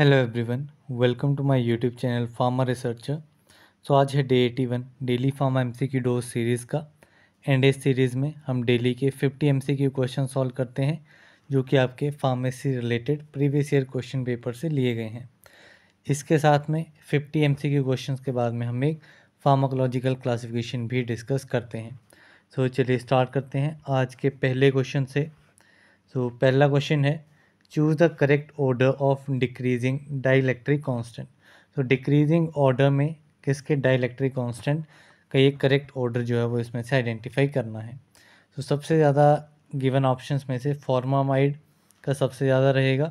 Hello everyone welcome to my YouTube channel pharma researcher so आज है day eighty one daily pharma M C की dose series का end एस series में हम डेली के fifty M C question solve करते हैं जो कि आपके pharmacy related previous year question paper से लिए गए हैं इसके साथ में फिफ्टी एम सी क्वेश्चन के बाद में हम एक फार्माकोलॉजिकल क्लासिफिकेशन भी डिस्कस करते हैं सो so, चलिए स्टार्ट करते हैं आज के पहले क्वेश्चन से सो so, पहला क्वेश्चन है choose the correct order of decreasing dielectric constant तो डिक्रीजिंग ऑर्डर में किसके डाइलेक्ट्रिक कॉन्स्टेंट का ये करेक्ट ऑर्डर जो है वो इसमें से आइडेंटिफाई करना है तो so, सबसे ज़्यादा गिवन ऑप्शंस में से फॉर्मामाइड का सबसे ज़्यादा रहेगा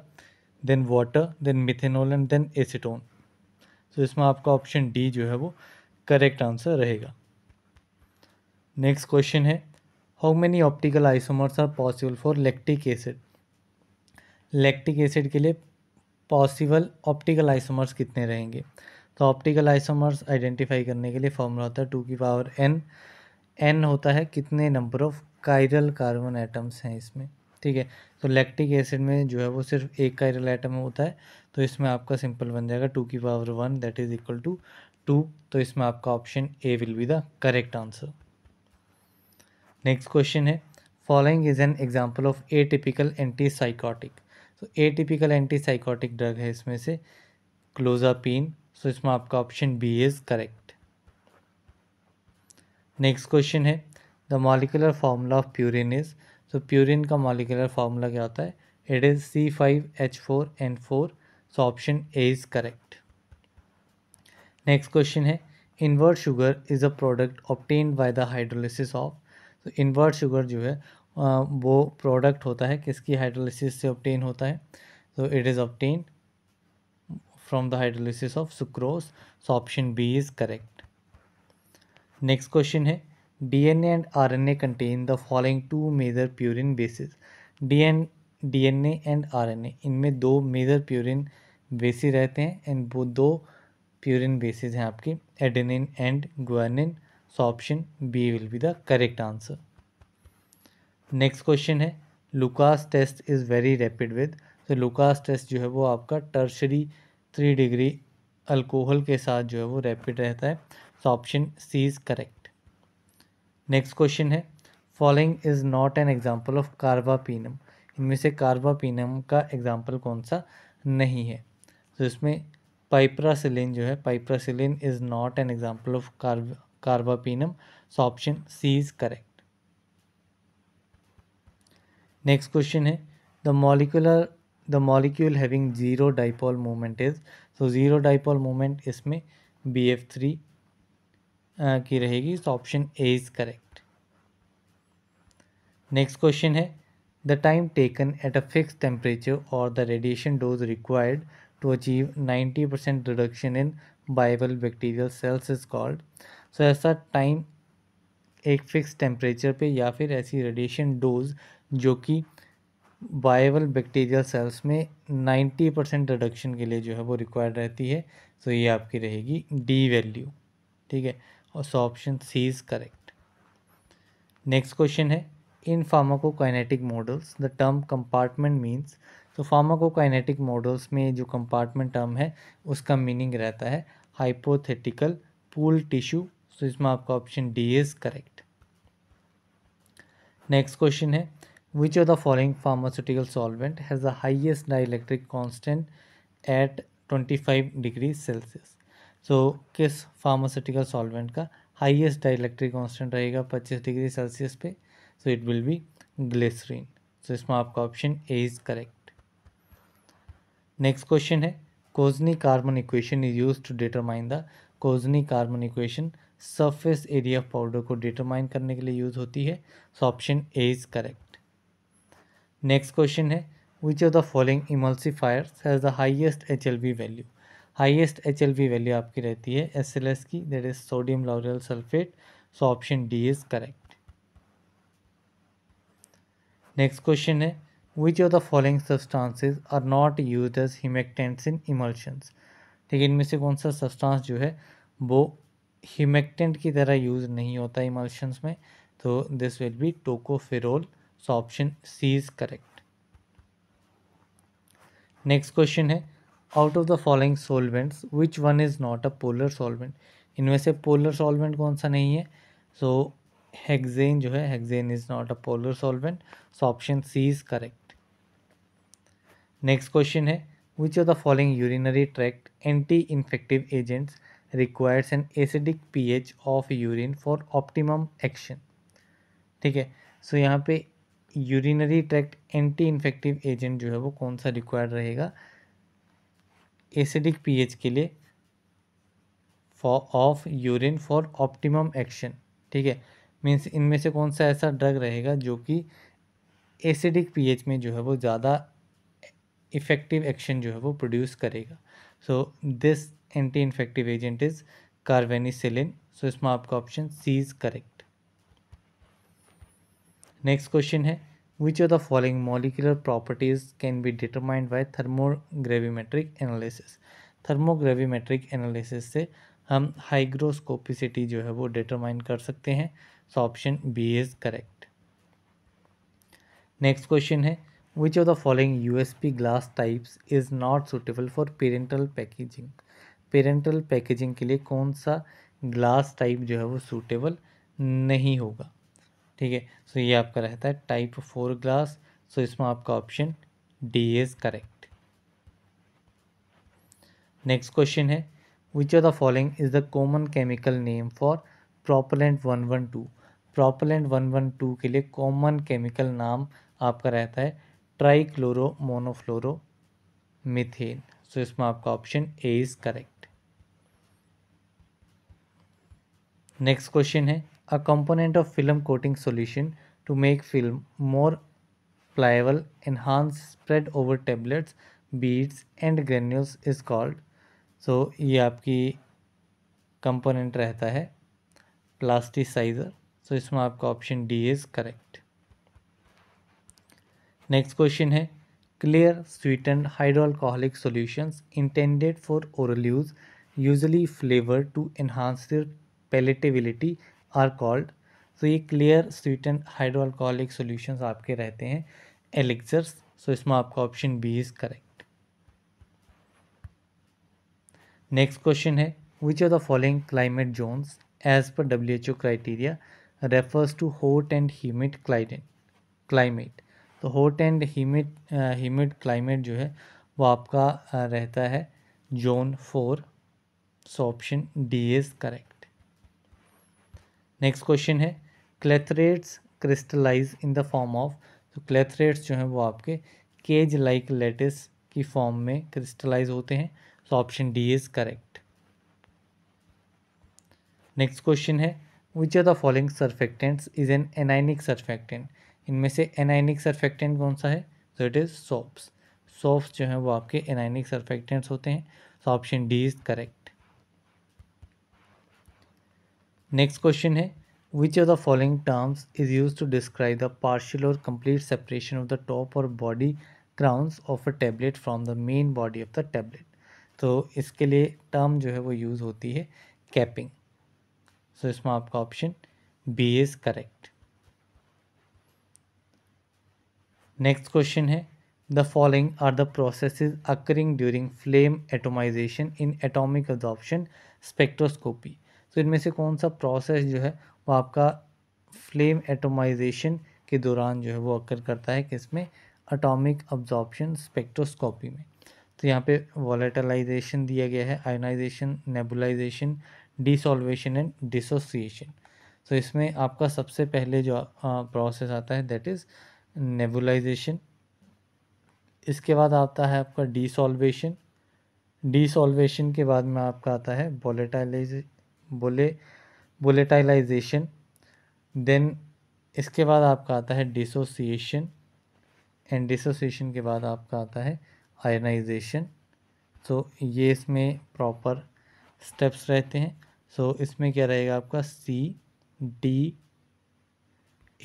then water then methanol and then acetone तो इसमें आपका ऑप्शन डी जो है वो करेक्ट आंसर रहेगा नेक्स्ट क्वेश्चन है how many optical isomers are possible for lactic acid lactic acid के लिए पॉसिबल ऑप्टिकल आइसोमर्स कितने रहेंगे तो ऑप्टिकल आइसोमर्स आइडेंटिफाई करने के लिए फॉर्मूला होता है टू की पावर एन एन होता है कितने number of chiral carbon atoms हैं इसमें ठीक है तो लैक्टिक एसिड में जो है वो सिर्फ एक कायरल एटम होता है तो इसमें आपका सिंपल बन जाएगा टू की power one that is equal to two तो इसमें आपका option A will be the correct answer next question है following is an example of atypical antipsychotic तो atypical antipsychotic drug है इसमें से clozapine so इसमें आपका option B is correct next question है the molecular formula of purine is so purine का molecular formula क्या होता है it is C five H four N four so option A is correct next question है invert sugar is a product obtain by the hydrolysis of तो invert sugar जो है वो product होता है किसकी हाइड्रोलिसिस से ऑप्टेन होता है तो it is obtain from the hydrolysis of sucrose so option B is correct next question है D DNA and R N A contain the following two major purine bases D N D N and R N RNA इनमें दो major purine basis रहते हैं and वो दो purine bases हैं आपके adenine and guanine so option B will be the correct answer next question है Lucas test is very rapid with तो लुकास टेस्ट जो है वो आपका टर्शरी थ्री डिग्री अल्कोहल के साथ जो है वो रैपिड रहता है so option C is correct next question है following is not an example of carbapenem इनमें से कार्बापीनम का एग्जाम्पल कौन सा नहीं है तो इसमें पाइप्रासिलिन जो है piperacillin is not an example of carba carbapenem so option C is correct next question है the molecular the molecule having zero dipole moment is so zero dipole moment इसमें बी एफ थ्री की रहेगी so option A is correct next question है the time taken at a fix temperature और the radiation dose required to achieve ninety percent reduction in viable bacterial cells is called सो ऐसा time एक fix temperature पे या फिर ऐसी radiation dose जो कि वायबल बैक्टीरियल सेल्स में 90 परसेंट रिडक्शन के लिए जो है वो रिक्वायर्ड रहती है तो ये आपकी रहेगी डी वैल्यू ठीक है और so option C is correct next question है in pharmacokinetic models the term compartment means तो फार्माकोकाइनेटिक मॉडल्स में जो कंपार्टमेंट टर्म है उसका मीनिंग रहता है हाइपोथेटिकल पूल टिश्यू सो इसमें आपका option D is correct next question है Which of the following pharmaceutical solvent has the highest dielectric constant at 25 degree Celsius? So, kis pharmaceutical solvent ka highest dielectric constant rahega 25 degree Celsius pe So, it will be glycerin So, इसमें aapka option A is correct. Next question hai Kozny carbon equation is used to determine the Kozny carbon equation surface area of powder को determine करने के लिए use होती है so option A is correct next question है which of the following emulsifiers has the highest H value highest H value आपकी रहती है एस एल एस की that is sodium lauryl sulphate so option D is correct next question है which of the following substances are not use as humectants in emulsions ठीक है इनमें से कौन सा सब्सटांस जो है वो हिमेक्टेंट की तरह यूज़ नहीं होता इमल्शंस में तो this will be tocopherol so option C is correct next question है out of the following solvents which one is not a polar solvent इनमें से पोलर सॉल्वेंट कौन सा नहीं है सो हेक्सेन जो है hexane is not a polar solvent so option C is correct next question है which the following urinary tract anti infective agents requires an acidic P H of urine for optimum action ठीक है so so, यहाँ पे urinary tract anti infective agent जो है वो कौन सा रिक्वायर्ड रहेगा एसिडिक पीएच के लिए for of urine for optimum action ठीक है मीन्स इनमें से कौन सा ऐसा ड्रग रहेगा जो कि एसिडिक पीएच में जो है वो ज़्यादा इफेक्टिव एक्शन जो है वो प्रोड्यूस करेगा so this anti infective agent is carbenicillin so इसमें आपका option C is correct next question है विच of the following molecular properties can be determined by thermogravimetric analysis thermogravimetric analysis से हम हाइग्रोस्कोपिसिटी जो है वो डिटरमाइन कर सकते हैं so option B is correct next question है which of the following U S P glass types is not suitable for parenteral packaging parenteral packaging के लिए कौन सा ग्लास टाइप जो है वो सूटेबल नहीं होगा ठीक है सो ये आपका रहता है टाइप फोर ग्लास सो इसमें आपका option D is correct next question है which of the following is the common chemical name for propellant one one two propellant one one two के लिए कॉमन केमिकल नाम आपका रहता है trichloromonofluoromethane so इसमें आपका option A is correct next question है a component of film coating solution to make film more pliable, enhance spread over tablets, beads and granules is called. So ye aapki component rehta hai plasticizer. So isme aapka option D is correct. Next question hai clear sweetened hydroalcoholic solutions intended for oral use usually flavored to enhance their palatability are called so ये clear sweet and hydroalcoholic solutions आपके रहते हैं elixirs so इसमें आपका option B is correct next question है which are the following climate zones as पर W H O criteria refers to hot and humid क्लाइडेंट climate तो hot and humid humid climate जो है वो आपका uh, रहता है zone four so option D is correct next question है क्लेथरेट्स crystallise in the form of तो क्लेथरेट्स जो हैं वो आपके केज लाइक लेटिस की फॉर्म में क्रिस्टलाइज होते हैं so option D is correct next question है which are the following surfactants is an anionic surfactant इनमें से एनाइनिक सर्फेक्टेंट कौन सा है so it is soaps soaps जो हैं वो आपके एनाइनिक सर्फेक्टेंट्स होते हैं so option D is correct next question है which of the following terms is use to describe the partial और complete separation of the top और body crowns of a tablet from the main body of the tablet तो इसके लिए term जो है वो use होती है कैपिंग सो so, इसमें आपका option B is correct next question है the following are the is occurring during flame atomization in atomic absorption spectroscopy तो इनमें से कौन सा प्रोसेस जो है वो आपका फ्लेम एटोमाइजेशन के दौरान जो है वो अक्कर करता है कि इसमें अटोमिक अब्जॉर्प्शन स्पेक्ट्रोस्कोपी में तो यहाँ पे वॉलेटलाइजेशन दिया गया है ionization nebulization desolvation and dissociation तो इसमें आपका सबसे पहले जो प्रोसेस आता है दैट इज़ नेबुलाइजेशन इसके बाद आता है आपका डिसोल्वेशन डिसोल्वेशन के बाद में आपका आता है वॉलेटाइलाइजेशन बोले बोलेटाइलाइजेशन देन इसके बाद आपका आता है डिसोसिएशन एंड डिसोसिएशन के बाद आपका आता है आयनाइजेशन सो so, ये इसमें प्रॉपर स्टेप्स रहते हैं सो so, इसमें क्या रहेगा आपका C D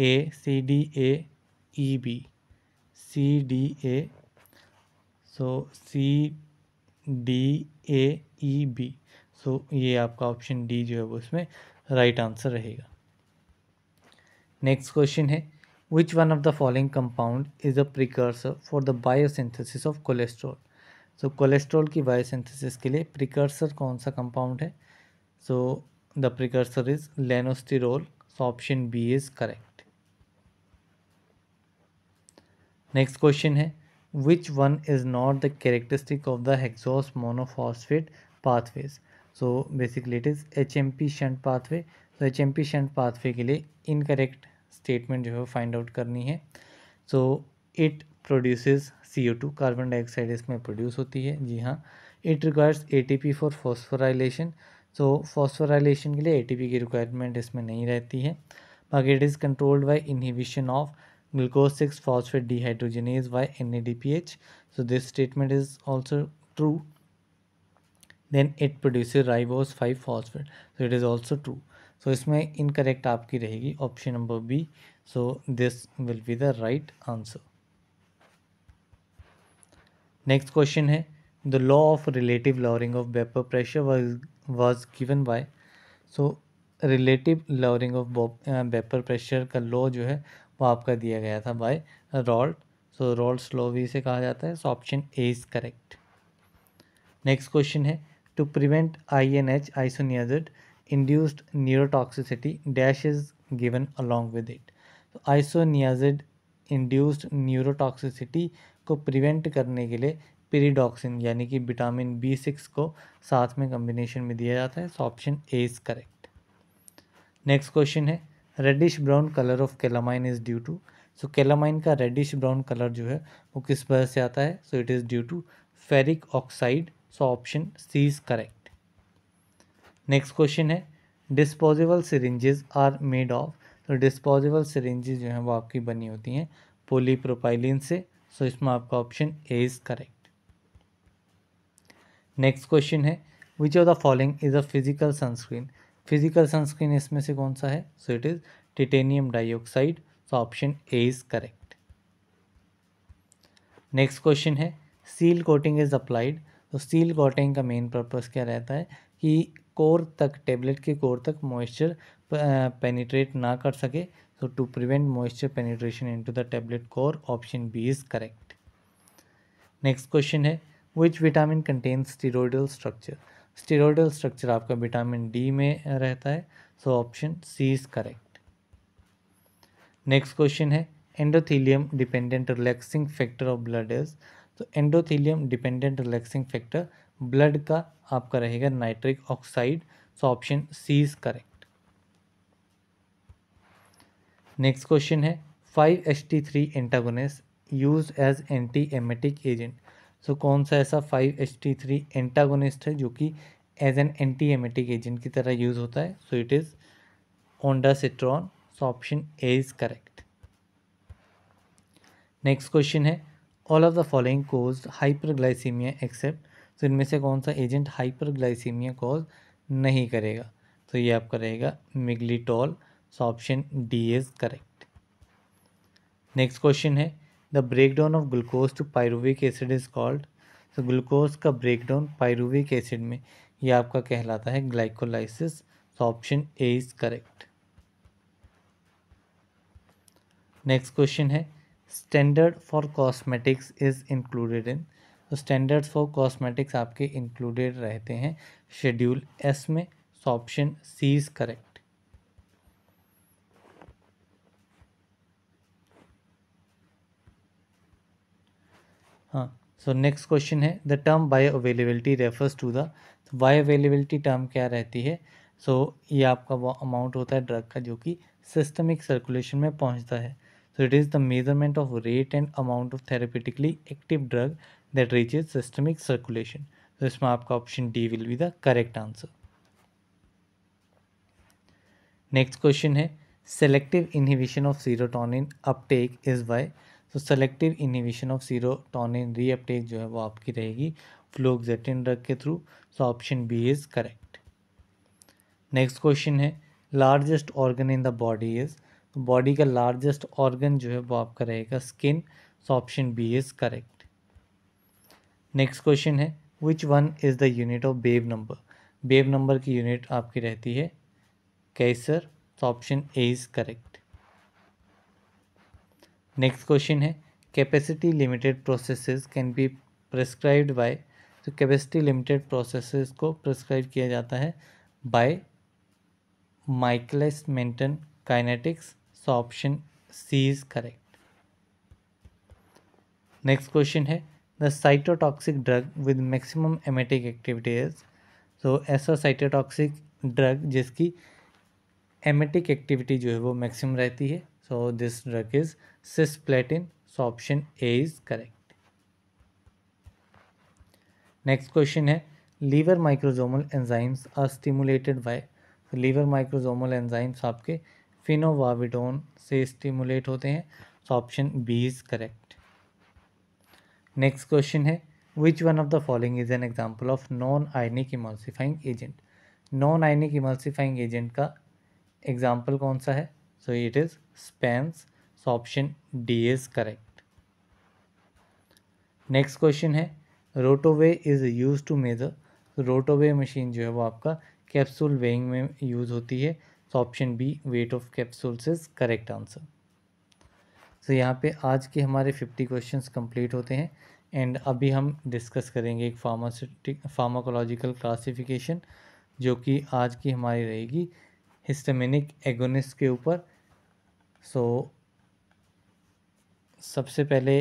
A C D A E B C D A so C D A E B so so, ये आपका ऑप्शन डी जो है वो इसमें राइट आंसर रहेगा नेक्स्ट क्वेश्चन है which one of the following compound is a precursor for the biosynthesis of cholesterol so cholesterol की biosynthesis के लिए प्रिकर्सर कौन सा कंपाउंड है so the precursor is lanosterol so option B is correct next question है which one is not the characteristic of the hexose monophosphate pathways so basically it is H M P shunt pathway तो H M P shunt pathway के लिए incorrect statement जो है find out करनी है so it produce C O two carbon dioxide इसमें produce होती है जी हाँ it requires A T P for phosphorylation so phosphorylation के लिए ए टी पी की रिक्वायरमेंट इसमें नहीं रहती है बाकी it is controlled by inhibition of glucose six phosphate dehydrogenase by N A D P H so this statement is also true then it produce ribose five phosphate so it is also true so इसमें incorrect आपकी रहेगी option number B so this will be the right answer next question है the law of relative lowering of vapour pressure was given by so relative lowering of vapour pressure का law जो है वो आपका दिया गया था by Raoult so Raoult law भी इसे कहा जाता है so option A is correct next question है to to prevent INH isoniazid induced neurotoxicity dash is given along with it so isoniazid induced neurotoxicity को प्रिवेंट करने के लिए पेरीडॉक्सिन यानी कि विटामिन बी सिक्स को साथ में कम्बिनेशन में दिया जाता है so option A is correct next question है reddish brown colour of calamine is due to so calamine का रेडिश ब्राउन कलर जो है वो किस वजह से आता है so it is due to ferric oxide so option C is correct next question है disposable syringes are made of तो डिस्पोजेबल सिरिंजेस जो हैं वो आपकी बनी होती हैं पोलीप्रोपाइलिन से सो so इसमें आपका option A is correct next question है which of the following is a physical sunscreen physical sunscreen इसमें से कौन सा है so it is titanium dioxide so option A is correct next question है सील कोटिंग इज अप्लाइड तो steel coating का main purpose क्या रहता है कि कोर तक टेबलेट के कोर तक मॉइस्चर पेनिट्रेट ना कर सके so to prevent moisture penetration into the tablet core option B is correct next question है which vitamin contain steroidal structure steroidal structure आपका विटामिन डी में रहता है so option C is correct next question है endothelium dependent relaxing factor of blood is तो endothelium dependent relaxing factor blood का आपका रहेगा nitric oxide so option C is correct next question है five H T three antagonist use as anti emetic agent so कौन सा ऐसा five H T three antagonist है जो कि as an anti emetic agent की तरह यूज़ होता है so it is ondansetron so option A is correct next question है all of the following cause hyperglycaemia except तो इनमें से कौन सा एजेंट हाइपरग्लाइसीमिया कोज नहीं करेगा तो ये आपका रहेगा miglitol so option D is correct next question है the breakdown of glucose to pyruvic acid is called तो ग्लूकोज का ब्रेकडाउन पायरुविक एसिड में ये आपका कहलाता है glycolysis so option A is correct next question है standard for cosmetics is included in तो स्टैंडर्ड फॉर कॉस्मेटिक्स आपके इंक्लूडेड रहते हैं शेड्यूल एस में so option C is correct हाँ सो नेक्स्ट क्वेश्चन है the term bioavailability refers to the bioavailability term क्या रहती है सो so, ये आपका वो अमाउंट होता है ड्रग का जो कि सिस्टमिक सर्कुलेशन में पहुंचता है So it is the measurement of rate and amount of therapeutically active drug that reaches systemic circulation. तो इसमें आपका option D will be the correct answer next question है selective inhibition of serotonin uptake is by तो selective inhibition of serotonin reuptake जो है वो आपकी रहेगी फ्लोक्जेटिन ड्रग के through so option B is correct next question है largest organ in the body is body का लार्जेस्ट ऑर्गन जो है वो आपका रहेगा skin so option B is correct next question है which one is the unit of wave number wave number की unit आपकी रहती है Kaiser so option A is correct next question है capacity limited processes can be prescribed by तो capacity limited processes को prescribe किया जाता है by Michaelis Menten kinetics so option C is correct next question है the cytotoxic drug with maximum emetic activity is so ऐसा cytotoxic drug जिसकी emetic activity जो है वो मैक्सिमम रहती है so this drug is cisplatin so option A is correct next question है liver microsomal enzymes are stimulated by liver microsomal enzymes आपके phenobarbitone से स्टिमुलेट होते हैं so option B is correct next question है which one of the following is an example of non ionic emulsifying agent non ionic emulsifying agent का example कौन सा है so it is spans so option D is correct next question है Rotoweigh is use to measure Rotoweigh machine जो है वो आपका capsule weighing में यूज़ होती है तो option B weight of capsules is correct answer so यहाँ पे आज के हमारे फिफ्टी क्वेश्चन कम्प्लीट होते हैं एंड अभी हम डिस्कस करेंगे एक फार्मास्यूटिक फार्माकोलॉजिकल क्लासिफिकेशन जो कि आज की हमारी रहेगी हिस्टमिनिक एगोनिस के ऊपर सो so, सबसे पहले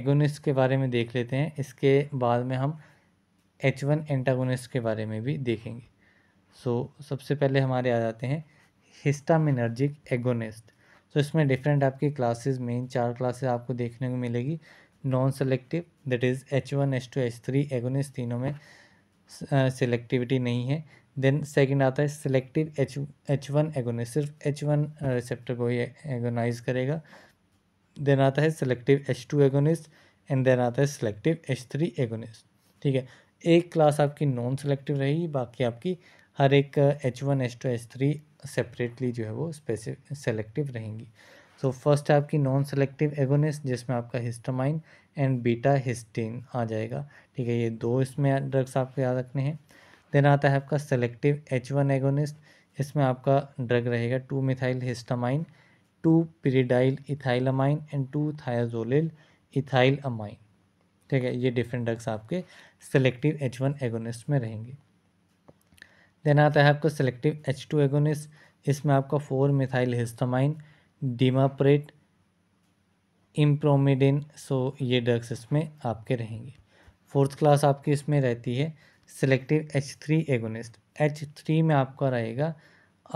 एगोनिस के बारे में देख लेते हैं इसके बाद में हम एच वन एंटागोनिस्ट के बारे में भी देखेंगे सो so, सबसे पहले हमारे आ जाते हैं हिस्टामिनर्जिक एगोनिस्ट तो इसमें डिफरेंट आपकी क्लासेस मेन चार क्लासेस आपको देखने को मिलेगी non selective that is H one H two H three agonist तीनों में सेलेक्टिविटी uh, नहीं है देन सेकंड आता है selective H H one agonist सिर्फ एच वन रिसेप्टर को ही एगोनाइज करेगा देन आता है selective H two agonist and then आता है सेलेक्टिव एच थ्री एगोनिस्ट ठीक है एक क्लास आपकी नॉन सेलेक्टिव रहेगी बाकी आपकी हर एक H one H two H three separately जो है वो स्पेसिफिक सेलेक्टिव रहेंगी सो फर्स्ट है आपकी नॉन सेलेक्टिव एगोनिस्ट जिसमें आपका हिस्टामाइन एंड बीटा हिस्टीन आ जाएगा ठीक है ये दो इसमें ड्रग्स आपको याद रखने हैं देन आता है आपका सेलेक्टिव एच वन एगोनिस्ट इसमें आपका ड्रग रहेगा two methyl histamine two ethyl amine and two thiazolyl ethyl amine ठीक है ये डिफरेंट ड्रग्स आपके सेलेक्टिव एच वन एगोनिस्ट में रहेंगे देन आता है आपका सेलेक्टिव एच टू एगोनिस इसमें आपका four methyl histamine dimaprit impromidine so ये ड्रग्स इसमें आपके रहेंगे फोर्थ क्लास आपकी इसमें रहती है selective H three agonist H three में आपका रहेगा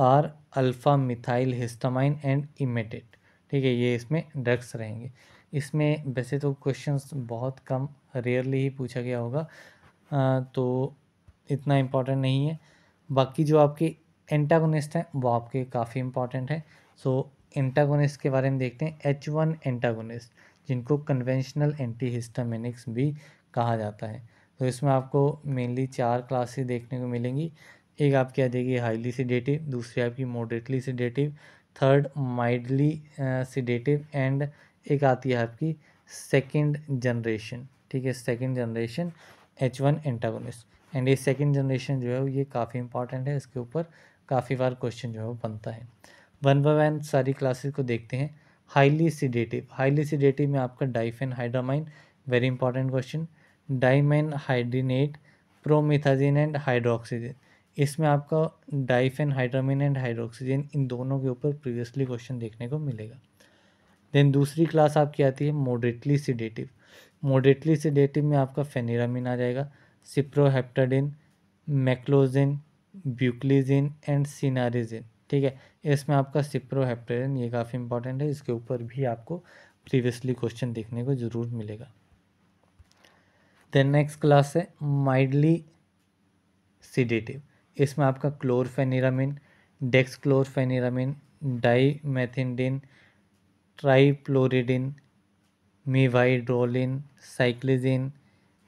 R alpha methyl histamine and imetit ठीक है ये इसमें ड्रग्स रहेंगे इसमें वैसे तो क्वेश्चंस बहुत कम रेयरली ही पूछा गया होगा आ, तो इतना इम्पॉर्टेंट नहीं है बाकी जो आपके एंटागोनिस्ट हैं वो आपके काफ़ी इंपॉर्टेंट हैं सो एंटागोनिस्ट के बारे में देखते हैं एच वन एंटागोनिस्ट जिनको कन्वेंशनल एंटी हिस्टामिनिक्स भी कहा जाता है तो इसमें आपको मेनली चार क्लासेस देखने को मिलेंगी एक आपकी आ जाएगी हाईली सीडेटिव दूसरी आपकी moderately sedative third mildly sedative and एक आती है आपकी सेकेंड जनरेशन ठीक है second generation H one antagonist and ये सेकेंड जनरेशन जो है ये काफ़ी इंपॉर्टेंट है इसके ऊपर काफ़ी बार क्वेश्चन जो है वो बनता है वन बाय वन सारी क्लासेस को देखते हैं हाईली सीडेटिव हाईली सीडेटिव में आपका diphenhydramine very important question dimenhydrinate promethazine and hydroxyzine इसमें आपका डाइफेन हाइड्रामिन एंड हाइड्रोक्सीजन इन दोनों के ऊपर प्रीवियसली क्वेश्चन देखने को मिलेगा देन दूसरी क्लास आपकी आती है मोडरेटली सीडेटिव मोडरेटली सीडेटिव में आपका फेनिरामिन आ जाएगा सिप्रोहेप्टाडिन मैक्लोजिन ब्यूक्लिजिन एंड सीनारिजिन ठीक है इसमें आपका सिप्रोहेप्टाडिन ये काफ़ी इंपॉर्टेंट है इसके ऊपर भी आपको प्रीवियसली क्वेश्चन देखने को ज़रूर मिलेगा देन नेक्स्ट क्लास है माइडली सीडेटिव इसमें आपका क्लोरफेनिरामिन डेक्सक्लोरफेनिरामिन डाईमेथिनडिन ट्राइप्लोरिडिन मीवाइड्रोलिन साइक्लिजिन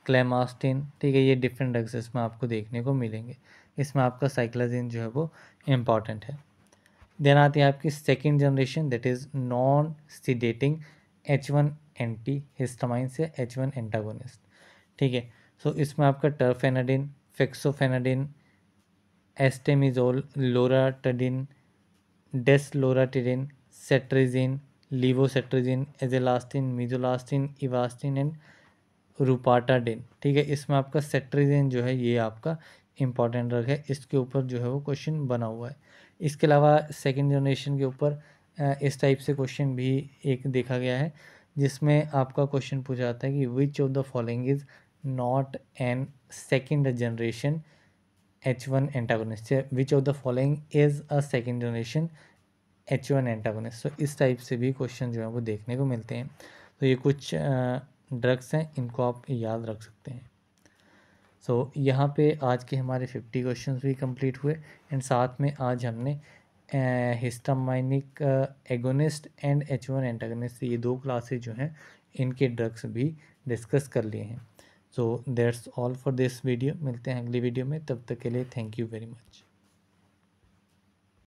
क्लेमास्टिन ठीक है ये डिफरेंट ड्रग्स इसमें आपको देखने को मिलेंगे इसमें आपका साइक्लाजिन जो है वो इम्पॉर्टेंट है देन आती है आपकी second generation that is non sedating H one anti histamine से एच वन एंटागोनिस्ट ठीक है सो इसमें आपका terfenadine fexofenadine astemizole loratadine desloratadine cetirizine levocetirizine azelastine mizolastine ebastine and rupatadine ठीक है इसमें आपका सेट्रीजेन जो है ये आपका इम्पॉर्टेंट ड्रग है इसके ऊपर जो है वो क्वेश्चन बना हुआ है इसके अलावा सेकेंड जनरेशन के ऊपर इस टाइप से क्वेश्चन भी एक देखा गया है जिसमें आपका क्वेश्चन पूछा जाता है कि which of the following is not an second generation H one antagonist which of the following is a second generation H one antagonist so इस टाइप से भी क्वेश्चन जो है वो देखने को मिलते हैं तो ये कुछ आ, ड्रग्स हैं इनको आप याद रख सकते हैं सो so, यहाँ पे आज के हमारे फिफ्टी क्वेश्चंस भी कंप्लीट हुए एंड साथ में आज हमने histaminic agonist and H one antagonist ये दो क्लासेज जो हैं इनके ड्रग्स भी डिस्कस कर लिए हैं so that's all for this video मिलते हैं अगली वीडियो में तब तक के लिए थैंक यू वेरी मच